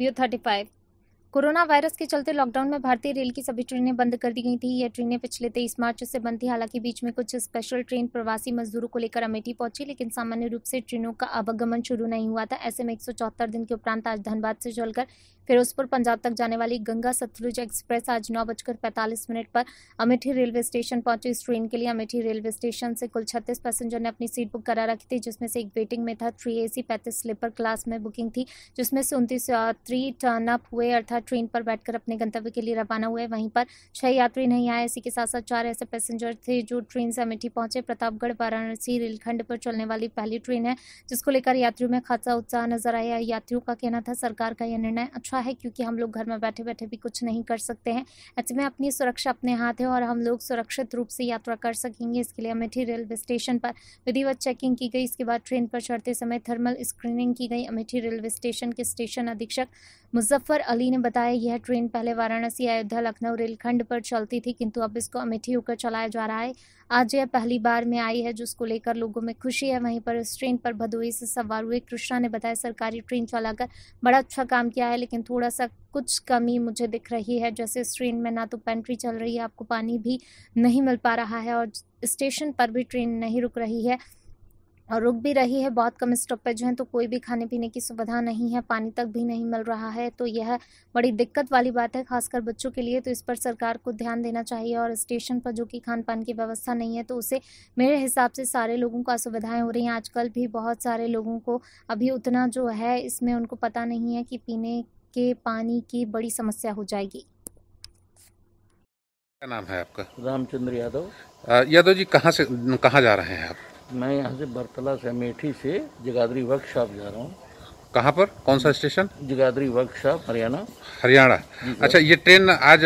View 35 corona virus के चलते lockdown में भारतीय रेल की सभी ट्रेनें बंद कर दी गई थी यह ट्रेनें पिछले तेईस मार्च से बंद थी हालांकि बीच में कुछ स्पेशल ट्रेन प्रवासी मजदूरों को लेकर अमेठी पहुंची लेकिन सामान्य रूप से ट्रेनों का आवागमन शुरू नहीं हुआ था ऐसे में एक दिन के उपरांत आज धनबाद से चलकर फिरोजपुर पंजाब तक जाने वाली गंगा सतलुज एक्सप्रेस आज नौ बजकर पैंतालीस मिनट पर अमेठी रेलवे स्टेशन पहुंची इस ट्रेन के लिए अमेठी रेलवे स्टेशन से कुल छत्तीस पैसेंजर ने अपनी सीट बुक करा रखी थी जिसमें से एक वेटिंग में था थ्री ए सी पैंतीस स्लीपर क्लास में बुकिंग थी जिसमें से उनतीस यात्री टर्न अप हुए अर्थात साथ ट्रेन पर बैठकर अपने गंतव्य के लिए रवाना हुए वहीं पर छह यात्री नहीं आए इसी के साथ साथ चार ऐसे पैसेंजर थे जो ट्रेन से अमेठी पहुंचे प्रतापगढ़ वाराणसी रेलखंड पर चलने वाली पहली ट्रेन है जिसको लेकर यात्रियों में खासा उत्साह नजर आया यात्रियों का कहना था सरकार का यह निर्णय अच्छा है क्योंकि हम लोग घर में बैठे बैठे भी कुछ नहीं कर सकते हैं ऐसे में अपनी सुरक्षा अपने हाथ है और हम लोग सुरक्षित रूप से यात्रा कर सकेंगे इसके लिए अमेठी रेलवे स्टेशन पर विधिवत चेकिंग की गई इसके बाद ट्रेन पर चढ़ते समय थर्मल स्क्रीनिंग की गई अमेठी रेलवे स्टेशन के स्टेशन अधीक्षक मुजफ्फर अली ने बताया यह ट्रेन पहले वाराणसी अयोध्या लखनऊ रेलखंड पर चलती थी किंतु अब इसको अमेठी होकर चलाया जा रहा है आज यह पहली बार में आई है जिसको लेकर लोगों में खुशी है वहीं पर इस ट्रेन पर भदोई से सवार हुए कृष्णा ने बताया सरकारी ट्रेन चलाकर बड़ा अच्छा काम किया है लेकिन थोड़ा सा कुछ कमी मुझे दिख रही है जैसे इस ट्रेन में ना तो पेंट्री चल रही है आपको पानी भी नहीं मिल पा रहा है और स्टेशन पर भी ट्रेन नहीं रुक रही है और रुक भी रही है बहुत कम स्टॉप जो है तो कोई भी खाने पीने की सुविधा नहीं है पानी तक भी नहीं मिल रहा है तो यह बड़ी दिक्कत वाली बात है खासकर बच्चों के लिए तो इस पर सरकार को ध्यान देना चाहिए और स्टेशन पर जो कि खान पान की व्यवस्था नहीं है तो उसे मेरे हिसाब से सारे लोगों को असुविधाएँ हो रही हैं आजकल भी बहुत सारे लोगों को अभी उतना जो है इसमें उनको पता नहीं है कि पीने के पानी की बड़ी समस्या हो जाएगी क्या नाम है आपका रामचंद्र यादव यादव जी कहाँ से कहाँ जा रहे हैं आप मैं यहाँ से बरतला से अमेठी से जगाधरी वर्कशॉप जा रहा हूँ कहाँ पर कौन सा स्टेशन जगाधरी वर्कशॉप हरियाणा हरियाणा अच्छा ये ट्रेन आज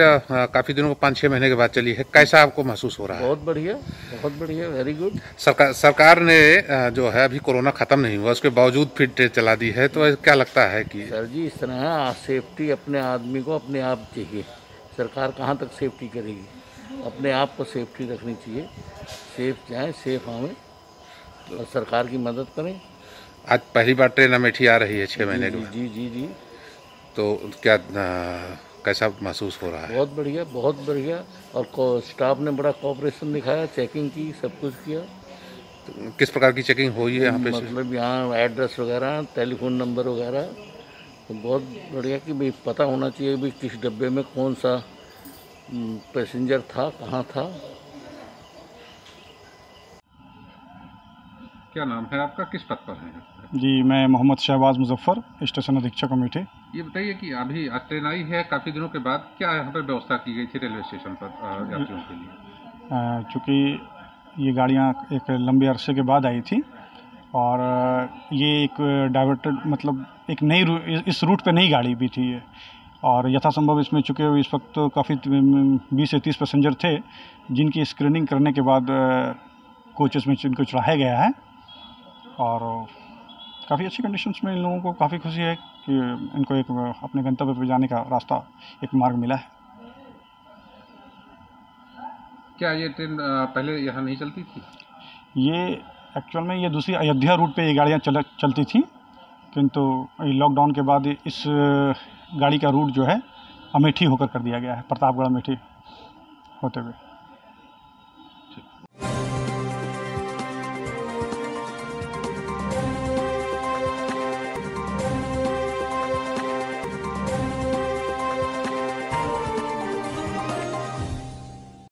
काफ़ी दिनों को पाँच छः महीने के बाद चली है कैसा आपको महसूस हो रहा है बहुत बढ़िया बहुत बढ़िया वेरी गुड सरकार सरकार ने जो है अभी कोरोना ख़त्म नहीं हुआ उसके बावजूद फिर ट्रेन चला दी है तो क्या लगता है कि सर जी इस तरह सेफ्टी अपने आदमी को अपने आप चाहिए सरकार कहाँ तक सेफ्टी करेगी अपने आप को सेफ्टी रखनी चाहिए सेफ जाए सेफ आवे सरकार की मदद करें आज पहली बार ट्रेन अमेठी आ रही है छः महीने की जी जी जी तो क्या आ, कैसा महसूस हो रहा है बहुत बढ़िया बहुत बढ़िया और स्टाफ ने बड़ा कॉपरेशन दिखाया चेकिंग की सब कुछ किया तो किस प्रकार की चेकिंग हुई है यहाँ पे मतलब यहाँ एड्रेस वगैरह टेलीफोन नंबर वगैरह तो बहुत बढ़िया कि भाई पता होना चाहिए भी किस डब्बे में कौन सा पैसेंजर हम्म, था कहाँ था क्या नाम है आपका किस पद पर हैं जी मैं मोहम्मद शहबाज मुजफ्फर स्टेशन अधीक्षक कमेटी ये बताइए कि अभी आज ट्रेन आई है काफ़ी दिनों के बाद क्या यहाँ पर व्यवस्था की गई थी रेलवे स्टेशन पर यात्रियों के लिए चूँकि ये गाड़ियाँ एक लंबे अरसे के बाद आई थी और ये एक डाइवर्टेड मतलब एक नई इस रूट पे नई गाड़ी भी थी ये और यथासंभव इसमें चूँकि इस वक्त तो काफ़ी बीस से तीस पैसेंजर थे जिनकी स्क्रीनिंग करने के बाद कोचेस में इनको चढ़ाया गया है और काफ़ी अच्छी कंडीशंस में इन लोगों को काफ़ी खुशी है कि इनको एक अपने गंतव्य पर जाने का रास्ता एक मार्ग मिला है क्या ये ट्रेन पहले यहाँ नहीं चलती थी ये एक्चुअल में ये दूसरी अयोध्या रूट पे ये गाड़ियाँ चल चलती थी किंतु लॉकडाउन के बाद इस गाड़ी का रूट जो है अमेठी होकर कर दिया गया है प्रतापगढ़ अमेठी होते हुए